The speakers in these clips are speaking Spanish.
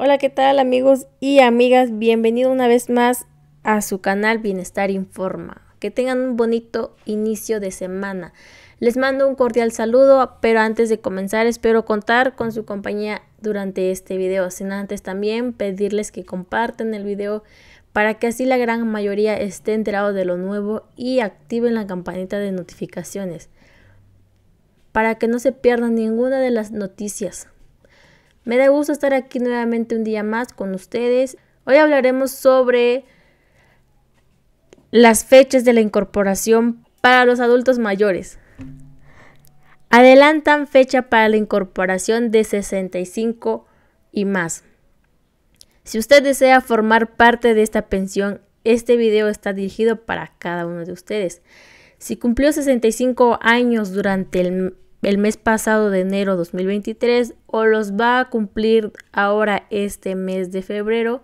Hola, ¿qué tal amigos y amigas? Bienvenido una vez más a su canal Bienestar Informa. Que tengan un bonito inicio de semana. Les mando un cordial saludo, pero antes de comenzar espero contar con su compañía durante este video. Sin antes también pedirles que compartan el video para que así la gran mayoría esté enterado de lo nuevo y activen la campanita de notificaciones para que no se pierdan ninguna de las noticias me da gusto estar aquí nuevamente un día más con ustedes. Hoy hablaremos sobre las fechas de la incorporación para los adultos mayores. Adelantan fecha para la incorporación de 65 y más. Si usted desea formar parte de esta pensión, este video está dirigido para cada uno de ustedes. Si cumplió 65 años durante el el mes pasado de enero 2023 o los va a cumplir ahora este mes de febrero,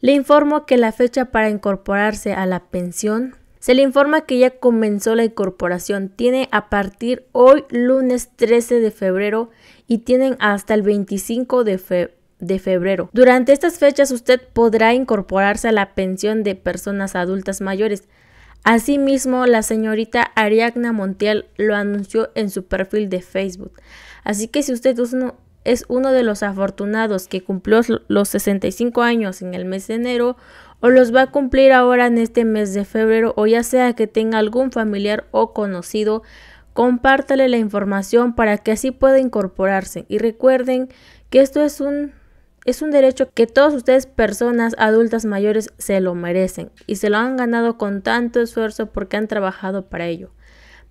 le informo que la fecha para incorporarse a la pensión se le informa que ya comenzó la incorporación. Tiene a partir hoy lunes 13 de febrero y tienen hasta el 25 de, de febrero. Durante estas fechas usted podrá incorporarse a la pensión de personas adultas mayores. Asimismo, la señorita Ariadna Montiel lo anunció en su perfil de Facebook. Así que si usted es uno de los afortunados que cumplió los 65 años en el mes de enero o los va a cumplir ahora en este mes de febrero o ya sea que tenga algún familiar o conocido, compártale la información para que así pueda incorporarse. Y recuerden que esto es un es un derecho que todos ustedes, personas adultas mayores, se lo merecen y se lo han ganado con tanto esfuerzo porque han trabajado para ello.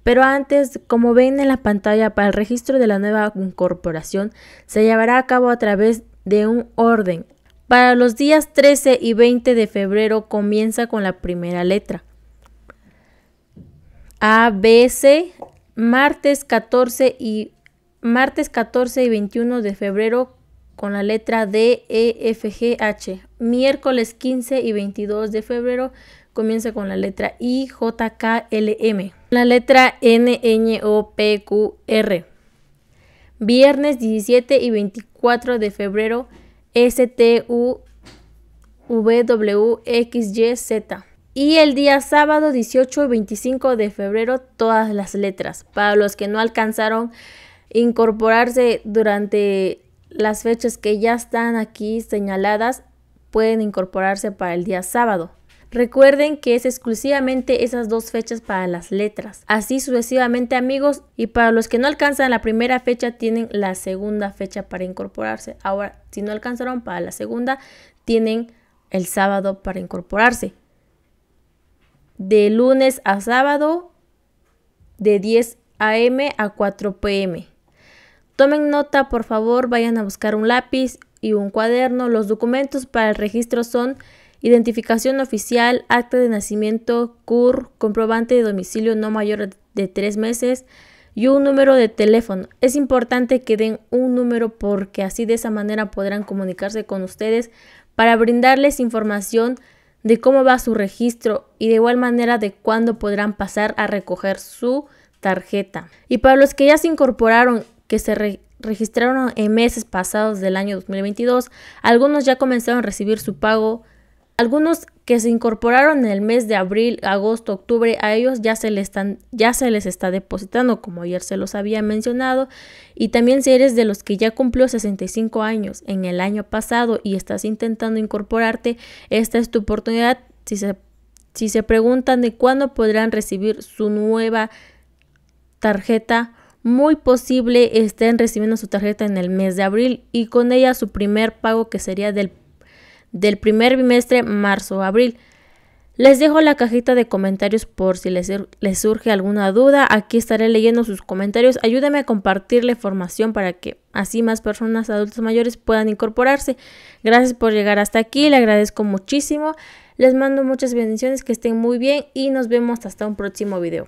Pero antes, como ven en la pantalla, para el registro de la nueva incorporación se llevará a cabo a través de un orden. Para los días 13 y 20 de febrero comienza con la primera letra. A, B, C, martes 14 y martes 14 y 21 de febrero con la letra D, E, F, G, H. Miércoles 15 y 22 de febrero comienza con la letra I, J, K, L, M. La letra N, n O, P, Q, R. Viernes 17 y 24 de febrero, S, T, U, V, W, X, Y, Z. Y el día sábado 18 y 25 de febrero, todas las letras. Para los que no alcanzaron incorporarse durante las fechas que ya están aquí señaladas pueden incorporarse para el día sábado. Recuerden que es exclusivamente esas dos fechas para las letras. Así sucesivamente amigos y para los que no alcanzan la primera fecha tienen la segunda fecha para incorporarse. Ahora, si no alcanzaron para la segunda, tienen el sábado para incorporarse. De lunes a sábado, de 10 a.m. a 4 p.m. Tomen nota, por favor, vayan a buscar un lápiz y un cuaderno. Los documentos para el registro son identificación oficial, acta de nacimiento, CUR, comprobante de domicilio no mayor de tres meses y un número de teléfono. Es importante que den un número porque así de esa manera podrán comunicarse con ustedes para brindarles información de cómo va su registro y de igual manera de cuándo podrán pasar a recoger su tarjeta. Y para los que ya se incorporaron que se registraron en meses pasados del año 2022. Algunos ya comenzaron a recibir su pago. Algunos que se incorporaron en el mes de abril, agosto, octubre, a ellos ya se, les están, ya se les está depositando, como ayer se los había mencionado. Y también si eres de los que ya cumplió 65 años en el año pasado y estás intentando incorporarte, esta es tu oportunidad. Si si se preguntan de cuándo podrán recibir su nueva tarjeta muy posible estén recibiendo su tarjeta en el mes de abril y con ella su primer pago que sería del, del primer bimestre marzo-abril. Les dejo la cajita de comentarios por si les, les, surge alguna duda. Aquí estaré leyendo sus comentarios. Ayúdenme a compartir la información para que así más personas adultas mayores puedan incorporarse. Gracias por llegar hasta aquí. Le agradezco muchísimo. Les mando muchas bendiciones. Que estén muy bien y nos vemos hasta un próximo video.